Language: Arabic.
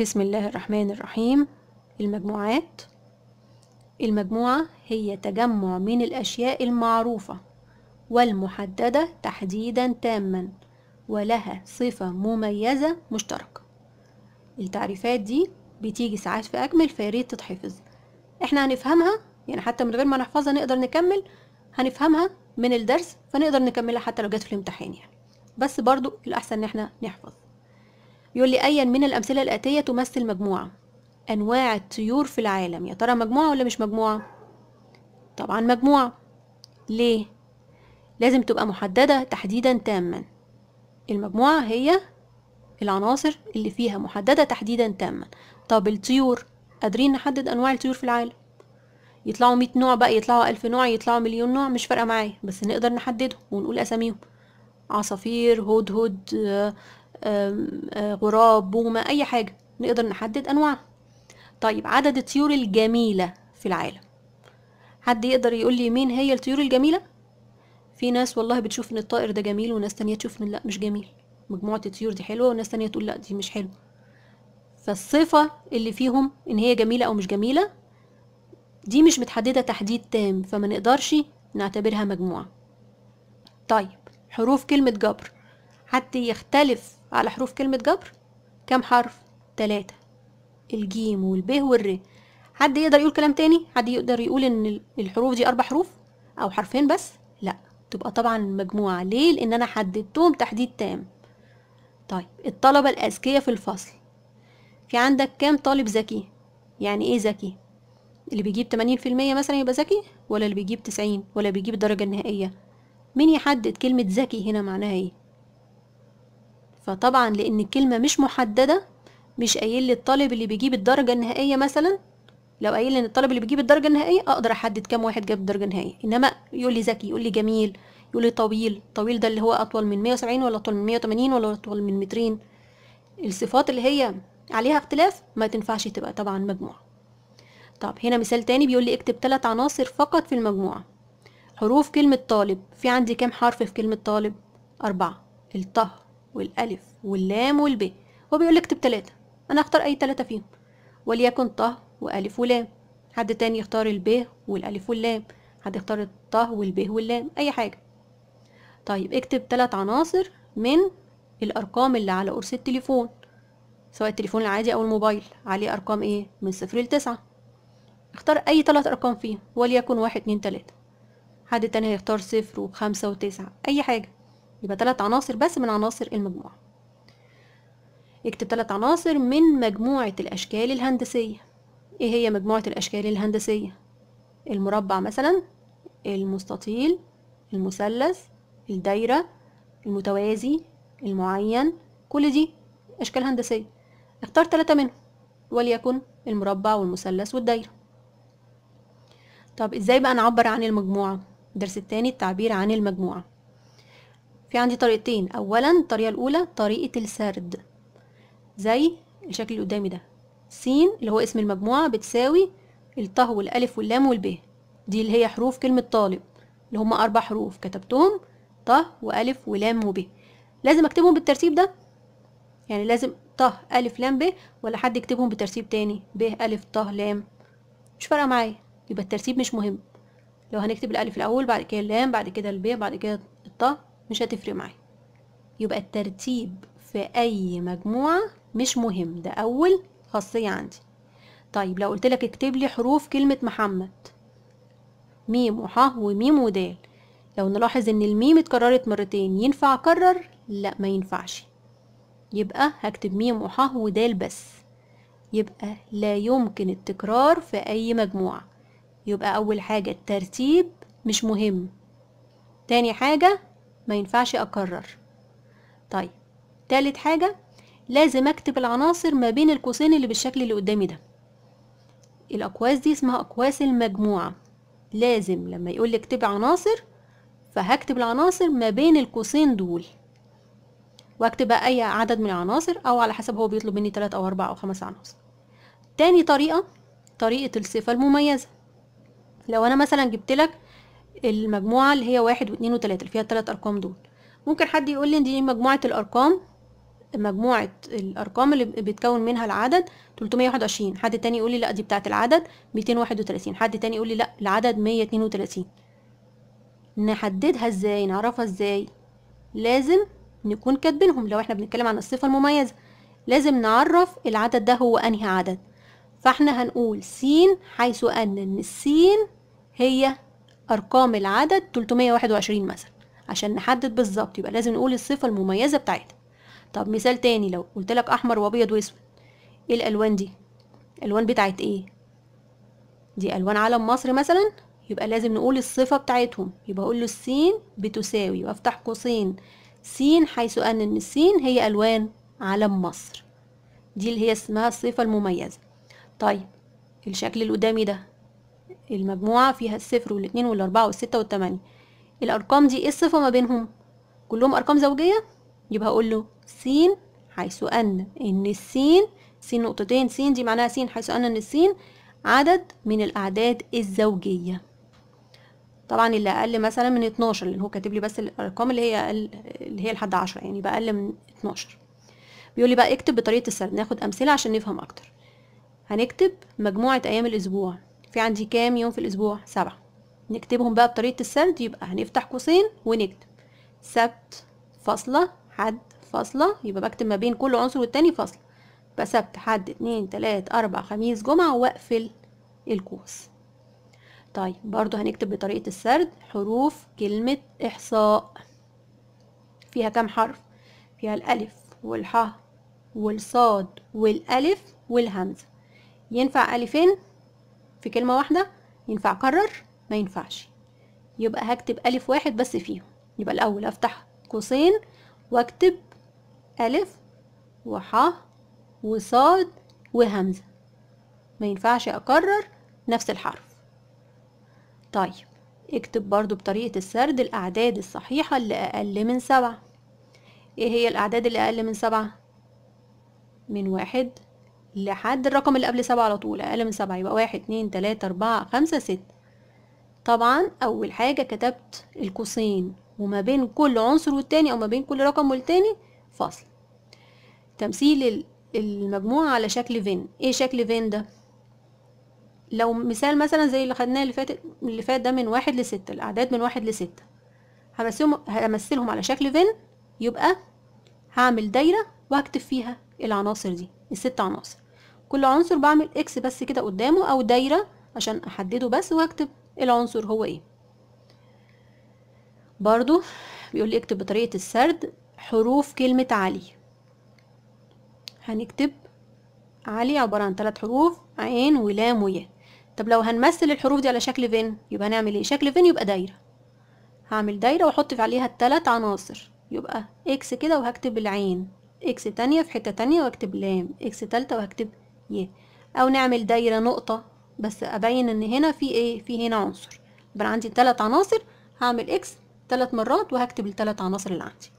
بسم الله الرحمن الرحيم المجموعات المجموعة هي تجمع من الأشياء المعروفة والمحددة تحديدا تاما ولها صفة مميزة مشتركة التعريفات دي بتيجي ساعات في أجمل فياريت تتحفظ احنا هنفهمها يعني حتى من غير ما نحفظها نقدر نكمل هنفهمها من الدرس فنقدر نكملها حتى لو جت في الامتحان يعني بس برضو الأحسن ان احنا نحفظ يقول لي أيا من الأمثلة الآتية تمثل مجموعة أنواع الطيور في العالم يا ترى مجموعة ولا مش مجموعة؟ طبعا مجموعة ليه؟ لازم تبقى محددة تحديدا تاما المجموعة هي العناصر اللي فيها محددة تحديدا تاما طب الطيور قادرين نحدد أنواع الطيور في العالم يطلعوا مية نوع بقى يطلعوا ألف نوع يطلعوا مليون نوع مش فارقة معايا بس نقدر نحددهم ونقول أساميهم عصافير هدهد غراب بومة أي حاجة نقدر نحدد أنواعها طيب عدد الطيور الجميلة في العالم حد يقدر يقول لي مين هي الطيور الجميلة؟ في ناس والله بتشوف ان الطائر ده جميل وناس تانية تشوف ان لا مش جميل مجموعة الطيور دي حلوة وناس تانية تقول لا دي مش حلوة فالصفة اللي فيهم ان هي جميلة او مش جميلة دي مش متحددة تحديد تام فما نقدرش نعتبرها مجموعة طيب حروف كلمة جبر حتى يختلف على حروف كلمة جبر كام حرف تلاتة الجيم والب والر حد يقدر يقول كلام تاني حد يقدر يقول ان الحروف دي اربع حروف او حرفين بس لا تبقى طبعا مجموعة ليه لان انا حددتهم تحديد تام طيب الطلبة الاذكياء في الفصل في عندك كام طالب ذكي يعني ايه ذكي اللي بيجيب 80% مثلا يبقى ذكي ولا اللي بيجيب 90 ولا بيجيب الدرجة النهائية مين يحدد كلمة ذكي هنا معناها ايه فطبعا لان الكلمه مش محدده مش قايل لي الطالب اللي بيجيب الدرجه النهائيه مثلا لو قايل ان الطالب اللي بيجيب الدرجه النهائيه اقدر احدد كام واحد جاب الدرجه النهائيه انما يقول لي ذكي يقول لي جميل يقول لي طويل طويل ده اللي هو اطول من 170 ولا اطول من 180 ولا اطول من مترين الصفات اللي هي عليها اختلاف ما تنفعش تبقى طبعا مجموعه طب هنا مثال تاني بيقول لي اكتب ثلاث عناصر فقط في المجموعه حروف كلمه طالب في عندي كام حرف في كلمه طالب اربعه الطه والألف واللام والب وبيقول لك اكتب تلاتة أنا هختار أي تلاتة فيهم وليكن طه وألف ولام حد تاني يختار الب والألف واللام حد يختار الطه والب واللام أي حاجة طيب اكتب تلات عناصر من الأرقام اللي على قرص التليفون سواء التليفون العادي أو الموبايل عليه أرقام إيه من صفر لتسعة اختار أي تلات أرقام فيهم وليكن واحد اتنين تلاتة حد تاني هيختار صفر وخمسة وتسعة أي حاجة يبقى ثلاث عناصر بس من عناصر المجموعة اكتب ثلاث عناصر من مجموعة الأشكال الهندسية ايه هي مجموعة الأشكال الهندسية المربع مثلا المستطيل المثلث الدايرة المتوازي المعين كل دي أشكال هندسية اختار ثلاثة منهم وليكن المربع والمثلث والدايرة طب ازاي بقى نعبر عن المجموعة الدرس التاني التعبير عن المجموعة في عندي طريقتين اولا الطريقه الاولى طريقه السرد زي الشكل اللي قدامي ده س اللي هو اسم المجموعه بتساوي الطه والالف واللام والب دي اللي هي حروف كلمه طالب اللي هم اربع حروف كتبتهم طه والف ولام وب لازم اكتبهم بالترتيب ده يعني لازم طه الف لام ب ولا حد يكتبهم بترتيب تاني ب الف طه لام مش فارقه معايا يبقى الترتيب مش مهم لو هنكتب الالف الاول بعد كده اللام بعد كده الب بعد كده الطه مش هتفرق معايا يبقى الترتيب في اي مجموعه مش مهم ده اول خاصيه عندي طيب لو قلت لك اكتب لي حروف كلمه محمد ميم وح وميم ودال لو نلاحظ ان الميم اتكررت مرتين ينفع اكرر لا ما ينفعش يبقى هكتب ميم وح ودال بس يبقى لا يمكن التكرار في اي مجموعه يبقى اول حاجه الترتيب مش مهم تاني حاجه ما ينفعش أكرر طيب تالت حاجة لازم أكتب العناصر ما بين القوسين اللي بالشكل اللي قدامي ده الأقواس دي اسمها أقواس المجموعة لازم لما يقول لي اكتب عناصر فهكتب العناصر ما بين القوسين دول واكتب بقى أي عدد من العناصر أو على حسب هو بيطلب مني تلات أو أربع أو خمس عناصر تاني طريقة طريقة الصفة المميزة لو أنا مثلا جبت لك المجموعة اللي هي واحد واتنين وتلاتة اللي فيها التلات أرقام دول ممكن حد يقول لي دي مجموعة الأرقام مجموعة الأرقام اللي بيتكون منها العدد 321 حد تاني يقول لي لا دي بتاعة العدد 231 حد تاني يقول لي لا العدد 132 نحددها ازاي نعرفها ازاي لازم نكون كاتبينهم لو احنا بنتكلم عن الصفة المميزة لازم نعرف العدد ده هو أنهي عدد فاحنا هنقول س حيث أن السين هي أرقام العدد 321 مثلا عشان نحدد بالظبط يبقى لازم نقول الصفة المميزة بتاعتها طب مثال تاني لو قلت لك أحمر وأبيض وأسود إيه الألوان دي؟ الألوان بتاعت إيه؟ دي ألوان علم مصر مثلا يبقى لازم نقول الصفة بتاعتهم يبقى أقول له السين بتساوي وأفتح قوسين سين حيث أن إن السين هي ألوان علم مصر دي اللي هي اسمها الصفة المميزة طيب الشكل اللي قدامي ده المجموعة فيها الصفر والاتنين والأربعة والستة والتمانية الأرقام دي ايه الصفة ما بينهم؟ كلهم أرقام زوجية يبقى هقول له س حيث أن إن السين س نقطتين س دي معناها س حيث أن إن السين عدد من الأعداد الزوجية طبعا اللي أقل مثلا من اتناشر لأن هو كاتب لي بس الأرقام اللي هي أقل اللي هي لحد عشرة يعني يبقى أقل من اتناشر بيقول لي بقى اكتب بطريقة السرد ناخد أمثلة عشان نفهم أكتر هنكتب مجموعة أيام الأسبوع في عندي كام يوم في الأسبوع سبعة نكتبهم بقى بطريقة السرد يبقى هنفتح قوسين ونكتب سبت فاصلة حد فاصلة يبقى بكتب ما بين كل عنصر والتاني فاصلة بسبت سبت حد اتنين تلات أربع خميس جمعة وأقفل القوس طيب برضو هنكتب بطريقة السرد حروف كلمة إحصاء فيها كام حرف؟ فيها الألف والحاء والصاد والألف والهمزة ينفع ألفين في كلمة واحدة ينفع أكرر ما ينفعش يبقى هكتب ألف واحد بس فيهم يبقى الأول أفتح قوسين وأكتب ألف وحاء وصاد وهمزة ما ينفعش أكرر نفس الحرف طيب اكتب برضو بطريقة السرد الأعداد الصحيحة اللي أقل من سبعة ايه هي الأعداد اللي أقل من سبعة؟ من واحد لحد الرقم اللي قبل سبعة على طول اقل من سبعة يبقى واحد اتنين تلاتة اربعة خمسة ستة طبعا اول حاجة كتبت القوسين وما بين كل عنصر والتاني او ما بين كل رقم والتاني فاصل تمثيل المجموعة على شكل فين ايه شكل فين ده لو مثال مثلا زي اللي خدناه اللي فات اللي فات ده من واحد لستة الاعداد من واحد لستة همثلهم همثلهم على شكل فين يبقى هعمل دايرة وهكتب فيها العناصر دي الست عناصر كل عنصر بعمل اكس بس كده قدامه او دايرة عشان احدده بس واكتب العنصر هو ايه برضو بيقول لي اكتب بطريقة السرد حروف كلمة علي هنكتب علي عبارة عن ثلاث حروف عين ولام ويا طب لو هنمثل الحروف دي على شكل فين يبقى هنعمل ايه شكل فين يبقى دايرة هعمل دايرة واحط عليها الثلاث عناصر يبقى اكس كده وهكتب العين اكس تانية في حتة تانية واكتب لام اكس تالتة وهكتب ي او نعمل دايرة نقطة بس ابين ان هنا في ايه في هنا عنصر يبقى عندي تلات عناصر هعمل اكس تلات مرات وهكتب التلات عناصر اللي عندي